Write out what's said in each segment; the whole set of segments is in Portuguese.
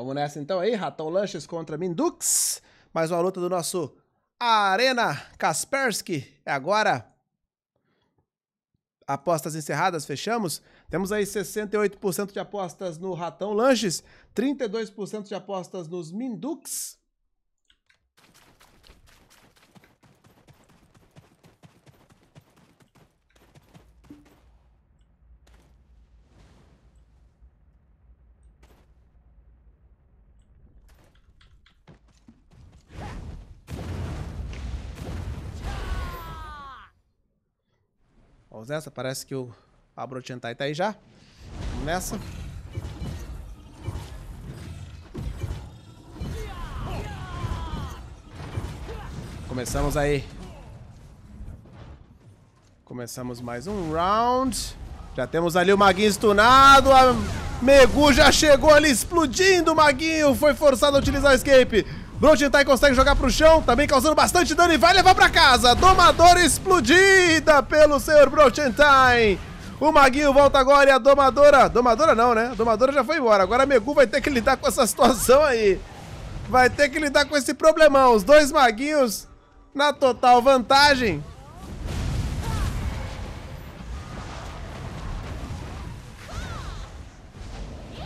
Vamos nessa então aí, Ratão Lanches contra Mindux. Mais uma luta do nosso Arena Kaspersky. É agora. Apostas encerradas, fechamos. Temos aí 68% de apostas no Ratão Lanches, 32% de apostas nos Mindux nessa Parece que o Abrotintai tá aí já. Vamos nessa. Começamos aí. Começamos mais um round. Já temos ali o Maguinho stunado. A Megu já chegou ali explodindo o Maguinho. Foi forçado a utilizar o escape. Brotintai tá consegue jogar pro chão, também causando bastante dano e vai levar pra casa. Domadora explodida pelo senhor Brotintai. O Maguinho volta agora e a Domadora... Domadora não, né? A Domadora já foi embora. Agora a Megu vai ter que lidar com essa situação aí. Vai ter que lidar com esse problemão. Os dois Maguinhos na total vantagem.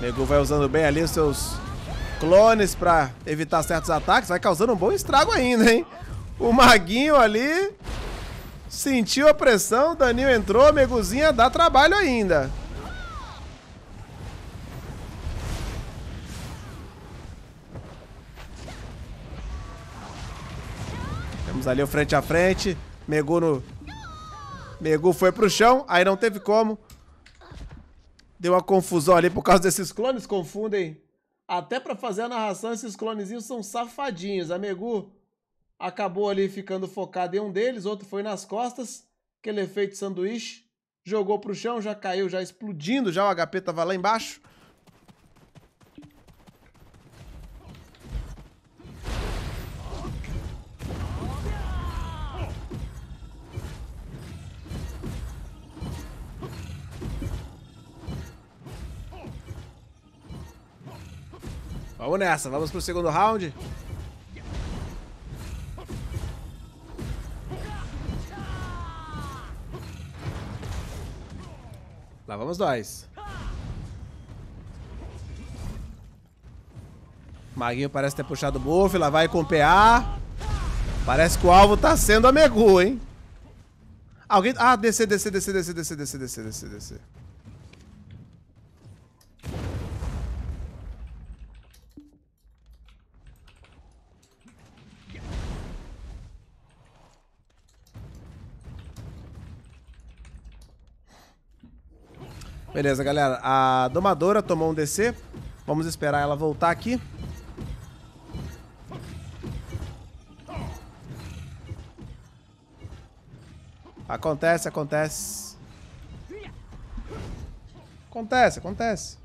Megu vai usando bem ali os seus clones para evitar certos ataques, vai causando um bom estrago ainda, hein? O Maguinho ali sentiu a pressão, Danil entrou, Meguzinha dá trabalho ainda. Temos ali o frente a frente, Megu no... Megu foi pro chão, aí não teve como. Deu uma confusão ali por causa desses clones, confundem até para fazer a narração, esses clonezinhos são safadinhos. A Megu acabou ali ficando focada em um deles, outro foi nas costas, aquele efeito sanduíche, jogou pro chão, já caiu, já explodindo, já o HP tava lá embaixo. Vamos nessa, vamos pro segundo round. Lá vamos nós. Maguinho parece ter puxado o buff, lá vai com o PA. Parece que o alvo tá sendo amegu, hein? Alguém... Ah, descer, descer, descer, descer, descer, descer, descer, descer, descer. Beleza, galera. A domadora tomou um DC. Vamos esperar ela voltar aqui. Acontece, acontece. Acontece, acontece.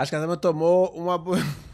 Acho que a Sama tomou uma.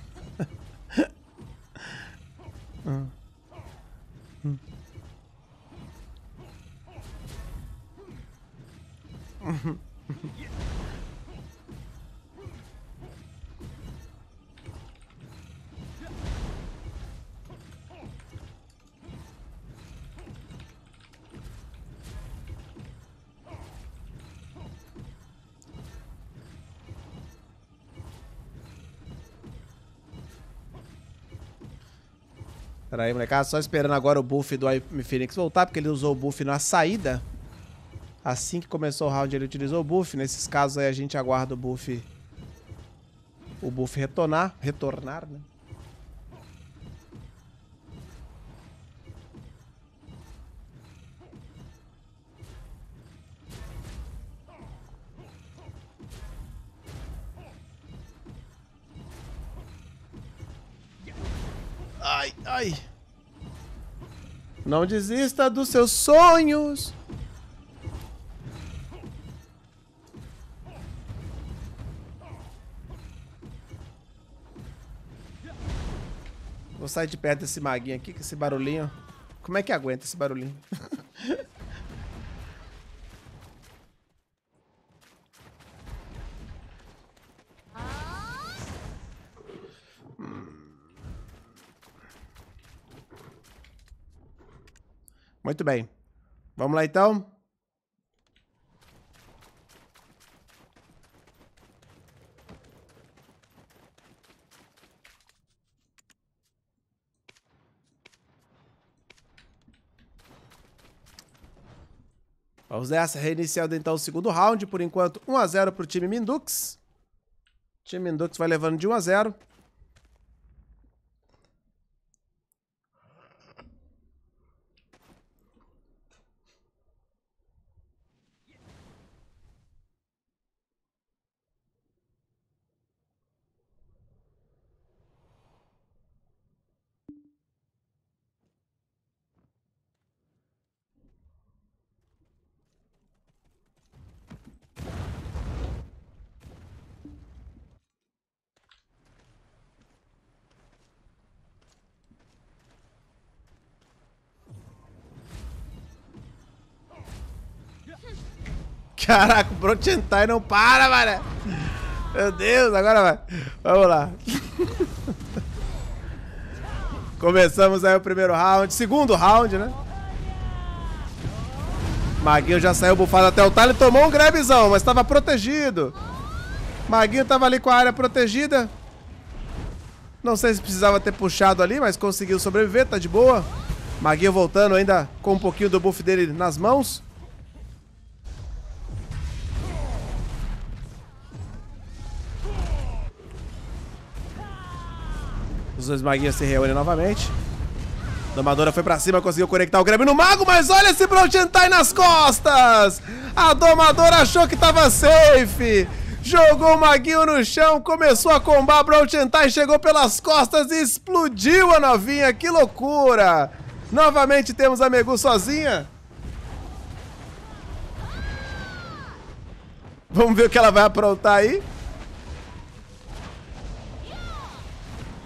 Pera aí, molecada. Ah, só esperando agora o buff do Aime Phoenix voltar, porque ele usou o buff na saída. Assim que começou o round, ele utilizou o buff. Nesses casos aí, a gente aguarda o buff... O buff retornar. Retornar, né? Ai, ai. Não desista dos seus sonhos. Vou sair de perto desse maguinho aqui, com esse barulhinho. Como é que aguenta esse barulhinho? Muito bem. Vamos lá, então? Vamos nessa, reiniciando então o segundo round. Por enquanto, 1x0 para o time Mindux. O time Mindux vai levando de 1x0. Caraca, o Brochentai não para, mané. Meu Deus, agora vai. Vamos lá. Começamos aí o primeiro round. Segundo round, né? Maguinho já saiu bufado até o talho. Tomou um grabzão, mas estava protegido. Maguinho estava ali com a área protegida. Não sei se precisava ter puxado ali, mas conseguiu sobreviver. Tá de boa. Maguinho voltando ainda com um pouquinho do buff dele nas mãos. Os maguinhos se reúnem novamente. Domadora foi pra cima, conseguiu conectar o Grêmio no Mago, mas olha esse Brochentai tá nas costas! A Domadora achou que tava safe! Jogou o Maguinho no chão, começou a combar, Brochentai tá chegou pelas costas e explodiu a novinha, que loucura! Novamente temos a Megu sozinha. Vamos ver o que ela vai aprontar aí.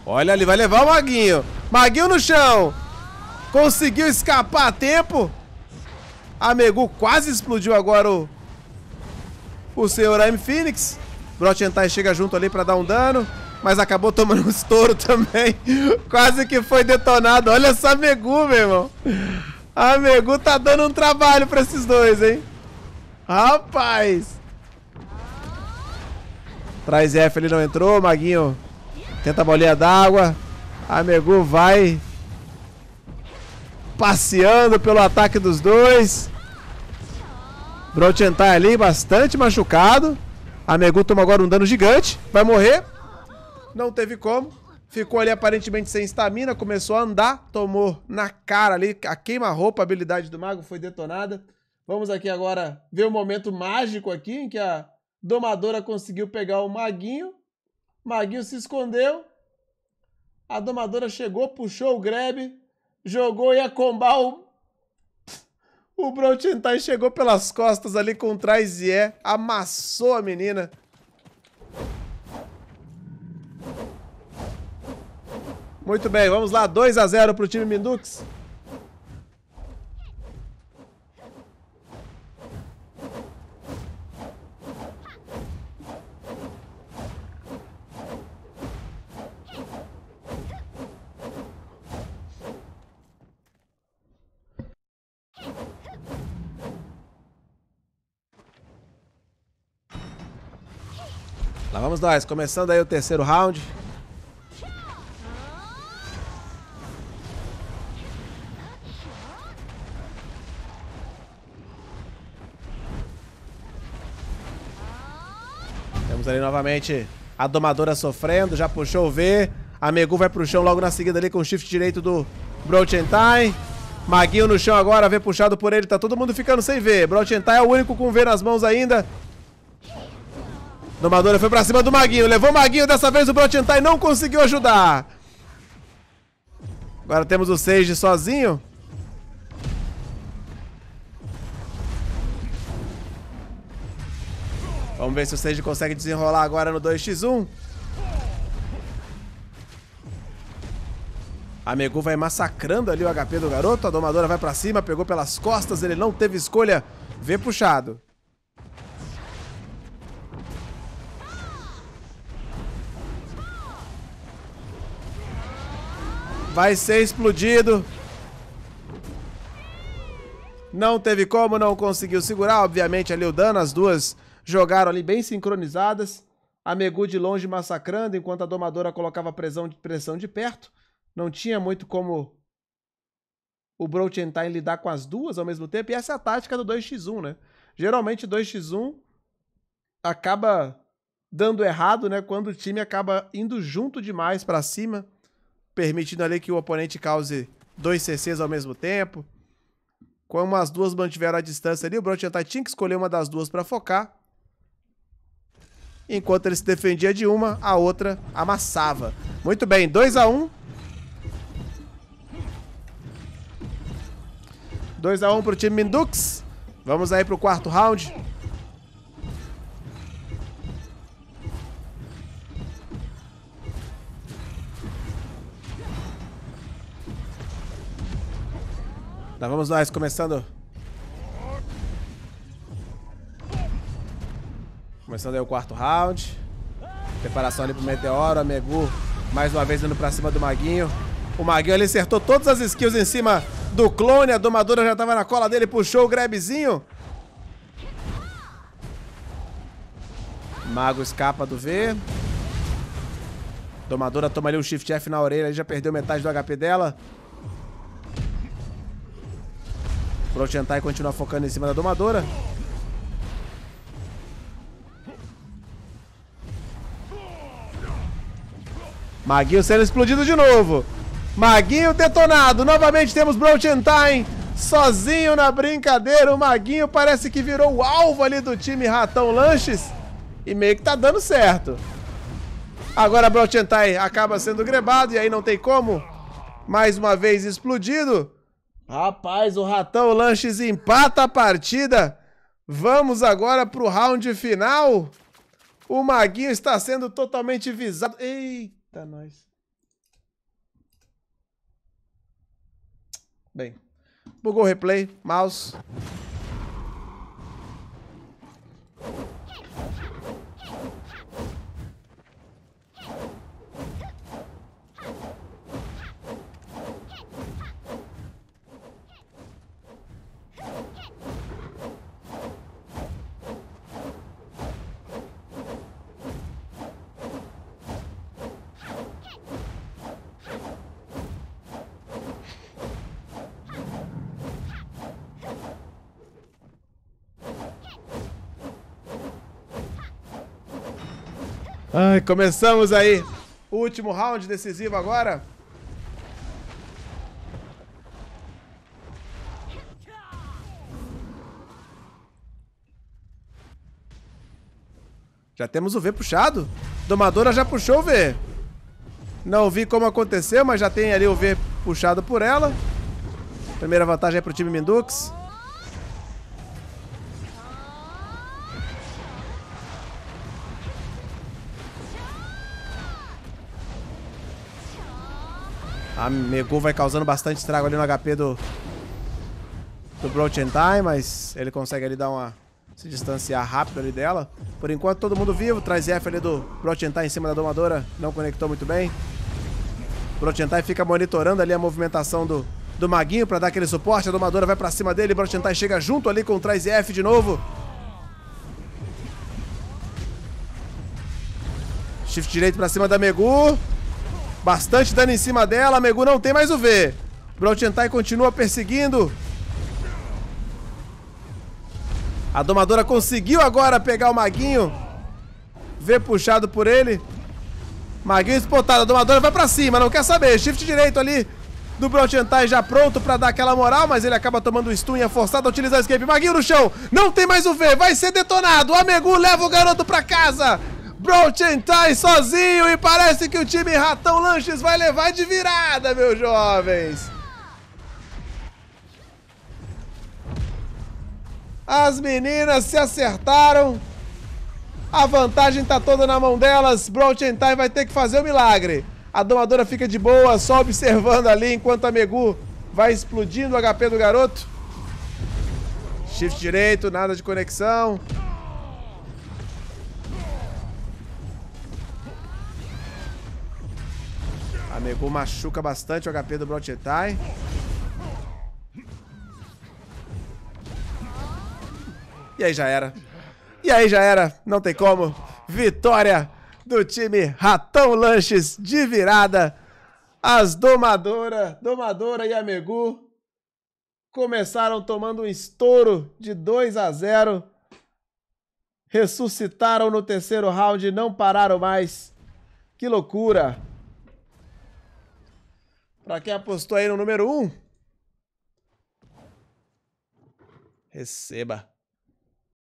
Olha ali, vai levar o Maguinho. Maguinho no chão. Conseguiu escapar a tempo. Amegu quase explodiu agora o, o senhor AM Phoenix. Brochentai chega junto ali para dar um dano. Mas acabou tomando um estouro também. quase que foi detonado. Olha a Amegu, meu irmão. A Amegu tá dando um trabalho para esses dois, hein? Rapaz. Traz F, ele não entrou. Maguinho Tenta a bolinha d'água. Amegu vai passeando pelo ataque dos dois. Brochentai tá ali, bastante machucado. Amegu toma agora um dano gigante. Vai morrer. Não teve como. Ficou ali aparentemente sem estamina, começou a andar, tomou na cara ali, a queima-roupa, a habilidade do mago foi detonada. Vamos aqui agora ver o um momento mágico aqui em que a domadora conseguiu pegar o maguinho Maguinho se escondeu. A domadora chegou, puxou o grab, jogou e combar o. O Brochentai chegou pelas costas ali com trás e é, amassou a menina. Muito bem, vamos lá, 2 a 0 pro time Mindux. Começando aí o terceiro round. Temos ali novamente a domadora sofrendo. Já puxou o V. A Megu vai pro chão logo na seguida ali com o shift direito do Brochentai. Maguinho no chão agora, V puxado por ele. Tá todo mundo ficando sem V. Brochentai é o único com V nas mãos ainda. Domadora foi pra cima do Maguinho. Levou o Maguinho. Dessa vez o Brotentai tá não conseguiu ajudar. Agora temos o Sage sozinho. Vamos ver se o Sage consegue desenrolar agora no 2x1. A Megu vai massacrando ali o HP do garoto. A domadora vai pra cima, pegou pelas costas. Ele não teve escolha. Vê puxado. Vai ser explodido. Não teve como, não conseguiu segurar. Obviamente ali o dano, as duas jogaram ali bem sincronizadas. A Megu de longe massacrando, enquanto a domadora colocava pressão de, pressão de perto. Não tinha muito como o Brochentai lidar com as duas ao mesmo tempo. E essa é a tática do 2x1, né? Geralmente 2x1 acaba dando errado, né? Quando o time acaba indo junto demais para cima permitindo ali que o oponente cause dois CCs ao mesmo tempo. Como as duas mantiveram a distância ali, o brot tinha que escolher uma das duas para focar. Enquanto ele se defendia de uma, a outra amassava. Muito bem, 2 a 1 um. 2 a 1 um para o time Mindux. Vamos aí para o quarto round. Lá tá, vamos nós, começando. Começando aí o quarto round. Preparação ali pro Meteoro, Megu Mais uma vez indo pra cima do Maguinho. O Maguinho ali acertou todas as skills em cima do clone. A domadora já tava na cola dele, puxou o grabzinho. Mago escapa do V. Domadora toma ali um Shift F na orelha, já perdeu metade do HP dela. Prochentai continua focando em cima da domadora. Maguinho sendo explodido de novo. Maguinho detonado. Novamente temos Brochentain sozinho na brincadeira. O Maguinho parece que virou o alvo ali do time Ratão Lanches. E meio que tá dando certo. Agora Brochentain acaba sendo grebado e aí não tem como. Mais uma vez explodido. Rapaz, o Ratão Lanches empata a partida. Vamos agora pro round final. O Maguinho está sendo totalmente visado. Eita, nós. Bem, bugou o replay, mouse. Ai, começamos aí. Último round decisivo agora. Já temos o V puxado. Domadora já puxou o V. Não vi como aconteceu, mas já tem ali o V puxado por ela. Primeira vantagem é pro time Mindux. A Megu vai causando bastante estrago ali no HP do... Do Brochentai, mas ele consegue ali dar uma... Se distanciar rápido ali dela. Por enquanto, todo mundo vivo. Traz F ali do Brochentai em cima da domadora. Não conectou muito bem. Brochentai fica monitorando ali a movimentação do, do Maguinho para dar aquele suporte. A domadora vai para cima dele. Brochentai chega junto ali com o Traz F de novo. Shift direito para cima da Megu. Bastante dano em cima dela. A Megu não tem mais o V. Brawl Tentai continua perseguindo. A domadora conseguiu agora pegar o Maguinho. V puxado por ele. Maguinho espotado. A domadora vai pra cima, não quer saber. Shift direito ali do Brochentai já pronto pra dar aquela moral, mas ele acaba tomando stun e é forçado a utilizar o escape. Maguinho no chão, não tem mais o V, vai ser detonado. Megu leva o garoto pra casa. Broughton sozinho e parece que o time Ratão Lanches vai levar de virada, meus jovens. As meninas se acertaram. A vantagem tá toda na mão delas. Broughton Tai vai ter que fazer o um milagre. A domadora fica de boa, só observando ali enquanto a Megu vai explodindo o HP do garoto. Shift direito, nada de conexão. Amegu machuca bastante o HP do Brochetai. E aí já era. E aí já era. Não tem como. Vitória do time Ratão Lanches de virada. As Domadora, Domadora e Amegu começaram tomando um estouro de 2 a 0. Ressuscitaram no terceiro round, não pararam mais. Que loucura! Pra quem apostou aí no número 1. Um, receba.